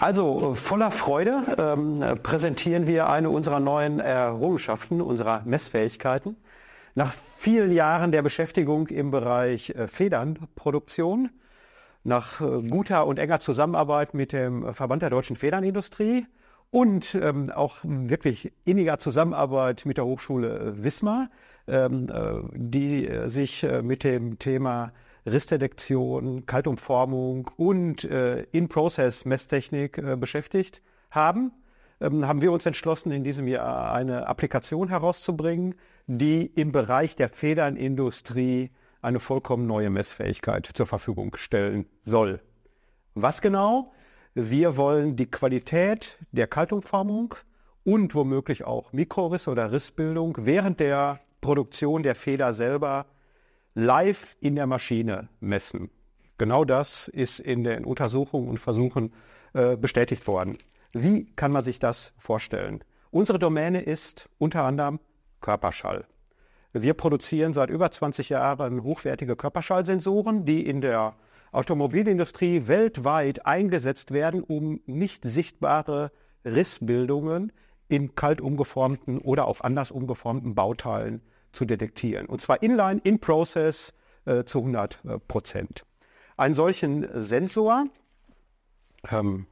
Also äh, voller Freude ähm, präsentieren wir eine unserer neuen Errungenschaften, unserer Messfähigkeiten. Nach vielen Jahren der Beschäftigung im Bereich äh, Federnproduktion, nach äh, guter und enger Zusammenarbeit mit dem Verband der deutschen Federnindustrie und ähm, auch wirklich inniger Zusammenarbeit mit der Hochschule Wismar, ähm, die sich mit dem Thema Rissdetektion, Kaltumformung und äh, In-Process-Messtechnik äh, beschäftigt haben, ähm, haben wir uns entschlossen, in diesem Jahr eine Applikation herauszubringen, die im Bereich der Federnindustrie eine vollkommen neue Messfähigkeit zur Verfügung stellen soll. Was genau? Wir wollen die Qualität der Kaltumformung und womöglich auch Mikrorisse oder Rissbildung während der Produktion der Feder selber live in der Maschine messen. Genau das ist in den Untersuchungen und Versuchen äh, bestätigt worden. Wie kann man sich das vorstellen? Unsere Domäne ist unter anderem Körperschall. Wir produzieren seit über 20 Jahren hochwertige Körperschallsensoren, die in der Automobilindustrie weltweit eingesetzt werden, um nicht sichtbare Rissbildungen in kalt umgeformten oder auch anders umgeformten Bauteilen zu detektieren. Und zwar inline, in process äh, zu 100 äh, Prozent. Einen solchen Sensor, ähm,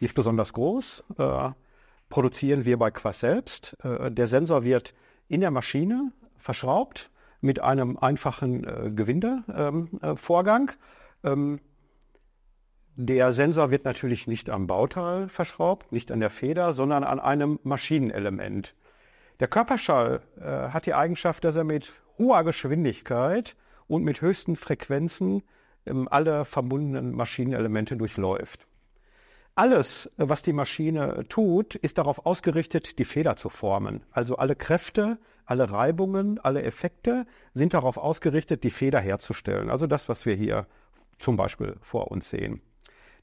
nicht besonders groß, äh, produzieren wir bei Quas selbst. Äh, der Sensor wird in der Maschine verschraubt mit einem einfachen äh, Gewindevorgang. Ähm, äh, ähm, der Sensor wird natürlich nicht am Bauteil verschraubt, nicht an der Feder, sondern an einem Maschinenelement. Der Körperschall äh, hat die Eigenschaft, dass er mit hoher Geschwindigkeit und mit höchsten Frequenzen ähm, alle verbundenen Maschinenelemente durchläuft. Alles, äh, was die Maschine äh, tut, ist darauf ausgerichtet, die Feder zu formen. Also alle Kräfte, alle Reibungen, alle Effekte sind darauf ausgerichtet, die Feder herzustellen. Also das, was wir hier zum Beispiel vor uns sehen.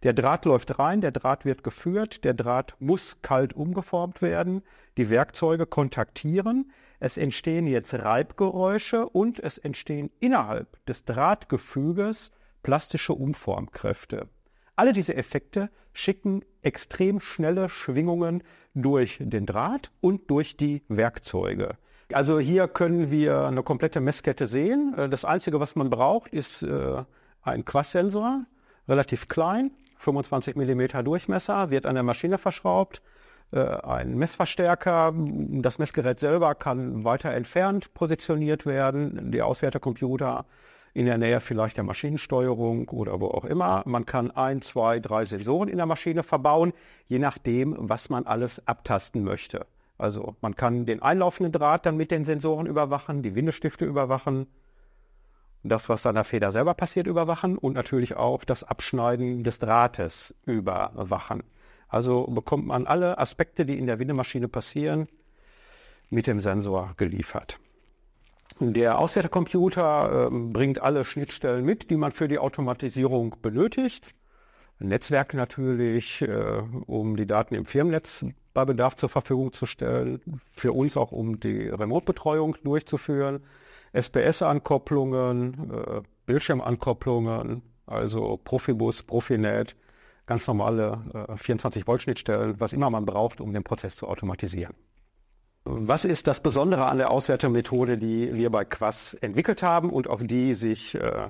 Der Draht läuft rein, der Draht wird geführt, der Draht muss kalt umgeformt werden, die Werkzeuge kontaktieren, es entstehen jetzt Reibgeräusche und es entstehen innerhalb des Drahtgefüges plastische Umformkräfte. Alle diese Effekte schicken extrem schnelle Schwingungen durch den Draht und durch die Werkzeuge. Also hier können wir eine komplette Messkette sehen. Äh, das Einzige, was man braucht, ist äh, ein Quasssensor, relativ klein, 25 mm Durchmesser, wird an der Maschine verschraubt, äh, ein Messverstärker, das Messgerät selber kann weiter entfernt positioniert werden, der Auswertercomputer in der Nähe vielleicht der Maschinensteuerung oder wo auch immer. Man kann ein, zwei, drei Sensoren in der Maschine verbauen, je nachdem, was man alles abtasten möchte. Also man kann den einlaufenden Draht dann mit den Sensoren überwachen, die Windestifte überwachen, das, was an der Feder selber passiert, überwachen und natürlich auch das Abschneiden des Drahtes überwachen. Also bekommt man alle Aspekte, die in der Windemaschine passieren, mit dem Sensor geliefert. Der Auswertercomputer äh, bringt alle Schnittstellen mit, die man für die Automatisierung benötigt. Netzwerk natürlich, äh, um die Daten im Firmennetz bei Bedarf zur Verfügung zu stellen, für uns auch um die Remote-Betreuung durchzuführen SPS-Ankopplungen, äh, Bildschirmankopplungen, also Profibus, Profinet, ganz normale äh, 24-Volt-Schnittstellen, was immer man braucht, um den Prozess zu automatisieren. Was ist das Besondere an der Auswertemethode, die wir bei Quass entwickelt haben und auf die sich äh,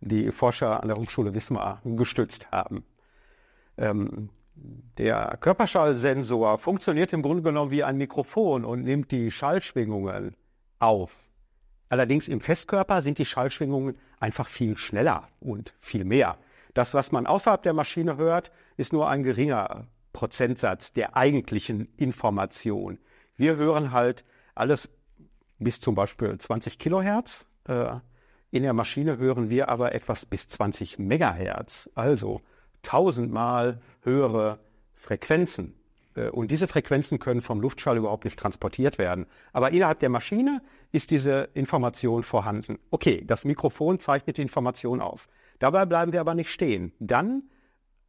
die Forscher an der Hochschule Wismar gestützt haben? Ähm, der Körperschallsensor funktioniert im Grunde genommen wie ein Mikrofon und nimmt die Schallschwingungen auf. Allerdings im Festkörper sind die Schallschwingungen einfach viel schneller und viel mehr. Das, was man außerhalb der Maschine hört, ist nur ein geringer Prozentsatz der eigentlichen Information. Wir hören halt alles bis zum Beispiel 20 Kilohertz. Äh, in der Maschine hören wir aber etwas bis 20 Megahertz, also tausendmal höhere Frequenzen. Äh, und diese Frequenzen können vom Luftschall überhaupt nicht transportiert werden. Aber innerhalb der Maschine ist diese Information vorhanden. Okay, das Mikrofon zeichnet die Information auf. Dabei bleiben wir aber nicht stehen. Dann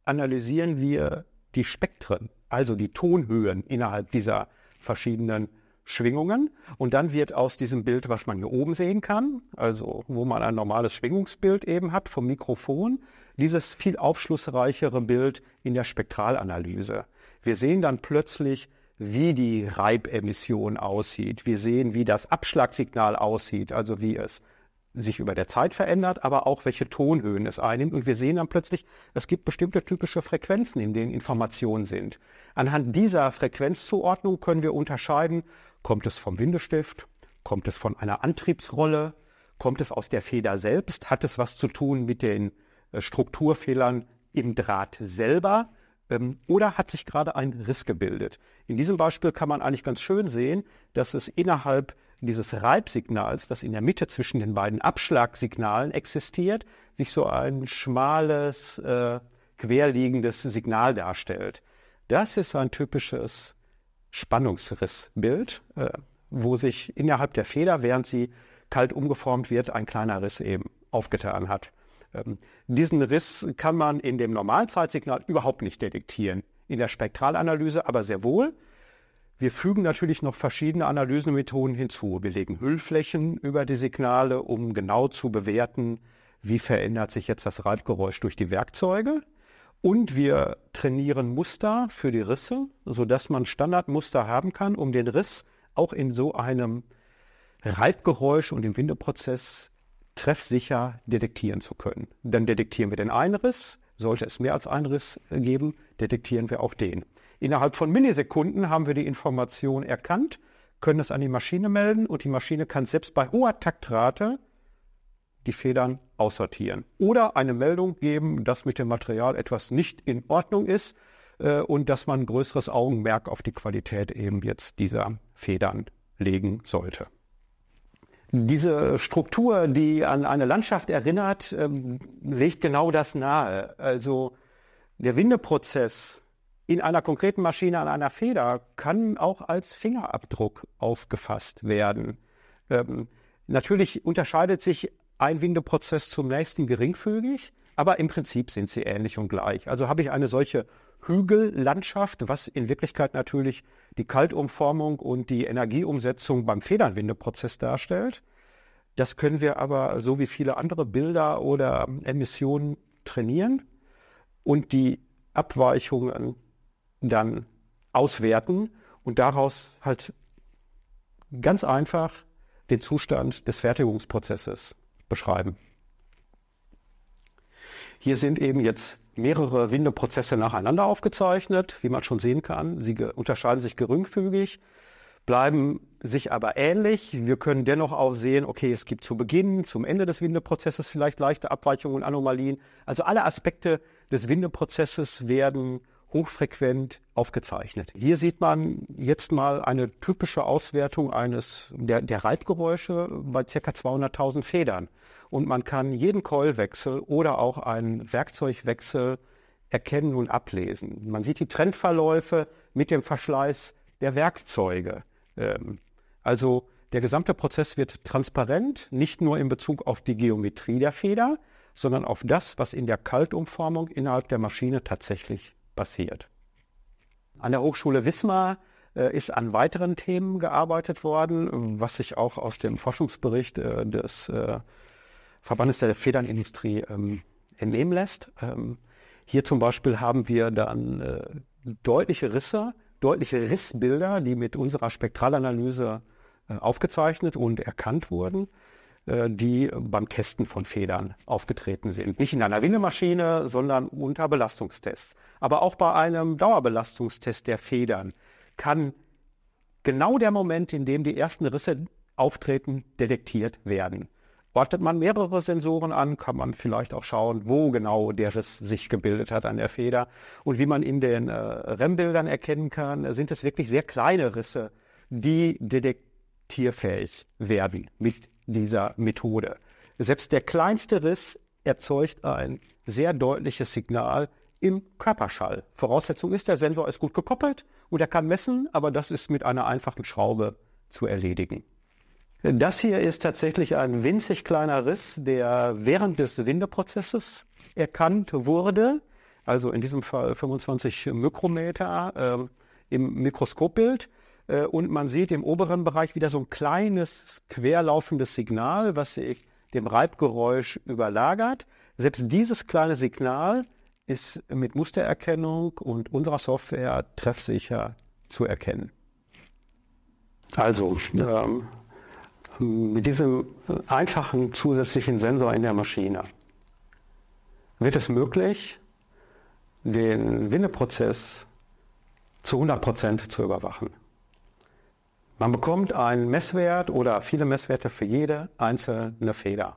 analysieren wir die Spektren, also die Tonhöhen innerhalb dieser verschiedenen Schwingungen. Und dann wird aus diesem Bild, was man hier oben sehen kann, also wo man ein normales Schwingungsbild eben hat vom Mikrofon, dieses viel aufschlussreichere Bild in der Spektralanalyse. Wir sehen dann plötzlich, wie die Reibemission aussieht. Wir sehen, wie das Abschlagsignal aussieht, also wie es sich über der Zeit verändert, aber auch welche Tonhöhen es einnimmt. Und wir sehen dann plötzlich, es gibt bestimmte typische Frequenzen, in denen Informationen sind. Anhand dieser Frequenzzuordnung können wir unterscheiden, kommt es vom Windestift, kommt es von einer Antriebsrolle, kommt es aus der Feder selbst, hat es was zu tun mit den äh, Strukturfehlern im Draht selber ähm, oder hat sich gerade ein Riss gebildet. In diesem Beispiel kann man eigentlich ganz schön sehen, dass es innerhalb dieses Reibsignals, das in der Mitte zwischen den beiden Abschlagsignalen existiert, sich so ein schmales, äh, querliegendes Signal darstellt. Das ist ein typisches Spannungsrissbild, äh, wo sich innerhalb der Feder, während sie kalt umgeformt wird, ein kleiner Riss eben aufgetan hat. Ähm, diesen Riss kann man in dem Normalzeitsignal überhaupt nicht detektieren, in der Spektralanalyse aber sehr wohl. Wir fügen natürlich noch verschiedene Analysemethoden hinzu. Wir legen Hüllflächen über die Signale, um genau zu bewerten, wie verändert sich jetzt das Reibgeräusch durch die Werkzeuge. Und wir trainieren Muster für die Risse, sodass man Standardmuster haben kann, um den Riss auch in so einem Reibgeräusch und im Windeprozess treffsicher detektieren zu können. Dann detektieren wir den einen Riss, sollte es mehr als einen Riss äh, geben, detektieren wir auch den. Innerhalb von Millisekunden haben wir die Information erkannt, können es an die Maschine melden und die Maschine kann selbst bei hoher Taktrate die Federn aussortieren. Oder eine Meldung geben, dass mit dem Material etwas nicht in Ordnung ist äh, und dass man ein größeres Augenmerk auf die Qualität eben jetzt dieser Federn legen sollte. Diese Struktur, die an eine Landschaft erinnert, ähm, legt genau das nahe. Also der Windeprozess in einer konkreten Maschine an einer Feder kann auch als Fingerabdruck aufgefasst werden. Ähm, natürlich unterscheidet sich ein Windeprozess zum nächsten geringfügig, aber im Prinzip sind sie ähnlich und gleich. Also habe ich eine solche Hügellandschaft, was in Wirklichkeit natürlich die Kaltumformung und die Energieumsetzung beim Federnwindeprozess darstellt. Das können wir aber so wie viele andere Bilder oder Emissionen trainieren und die Abweichungen dann auswerten und daraus halt ganz einfach den Zustand des Fertigungsprozesses beschreiben. Hier sind eben jetzt mehrere Windeprozesse nacheinander aufgezeichnet, wie man schon sehen kann. Sie unterscheiden sich geringfügig, bleiben sich aber ähnlich. Wir können dennoch auch sehen, okay, es gibt zu Beginn, zum Ende des Windeprozesses vielleicht leichte Abweichungen und Anomalien. Also alle Aspekte des Windeprozesses werden hochfrequent aufgezeichnet. Hier sieht man jetzt mal eine typische Auswertung eines der, der Reibgeräusche bei ca. 200.000 Federn und man kann jeden Keulwechsel oder auch einen Werkzeugwechsel erkennen und ablesen. Man sieht die Trendverläufe mit dem Verschleiß der Werkzeuge. Ähm, also der gesamte Prozess wird transparent, nicht nur in Bezug auf die Geometrie der Feder, sondern auf das, was in der Kaltumformung innerhalb der Maschine tatsächlich passiert. An der Hochschule Wismar äh, ist an weiteren Themen gearbeitet worden, was sich auch aus dem Forschungsbericht äh, des äh, Verbandes der Federnindustrie ähm, entnehmen lässt. Ähm, hier zum Beispiel haben wir dann äh, deutliche Risse, deutliche Rissbilder, die mit unserer Spektralanalyse äh, aufgezeichnet und erkannt wurden äh, die beim Testen von Federn aufgetreten sind. Nicht in einer Windemaschine, sondern unter Belastungstests. Aber auch bei einem Dauerbelastungstest der Federn kann genau der Moment, in dem die ersten Risse auftreten, detektiert werden. Wartet man mehrere Sensoren an, kann man vielleicht auch schauen, wo genau der Riss sich gebildet hat an der Feder. Und wie man in den äh, REM-Bildern erkennen kann, sind es wirklich sehr kleine Risse, die detektierfähig werden mit dieser Methode. Selbst der kleinste Riss erzeugt ein sehr deutliches Signal im Körperschall. Voraussetzung ist, der Sensor ist gut gekoppelt und er kann messen, aber das ist mit einer einfachen Schraube zu erledigen. Das hier ist tatsächlich ein winzig kleiner Riss, der während des Windeprozesses erkannt wurde, also in diesem Fall 25 Mikrometer äh, im Mikroskopbild. Äh, und man sieht im oberen Bereich wieder so ein kleines querlaufendes Signal, was sich dem Reibgeräusch überlagert. Selbst dieses kleine Signal ist mit Mustererkennung und unserer Software treffsicher zu erkennen. Also, ähm, mit diesem äh, einfachen zusätzlichen Sensor in der Maschine wird es möglich, den Windeprozess zu 100% zu überwachen. Man bekommt einen Messwert oder viele Messwerte für jede einzelne Feder.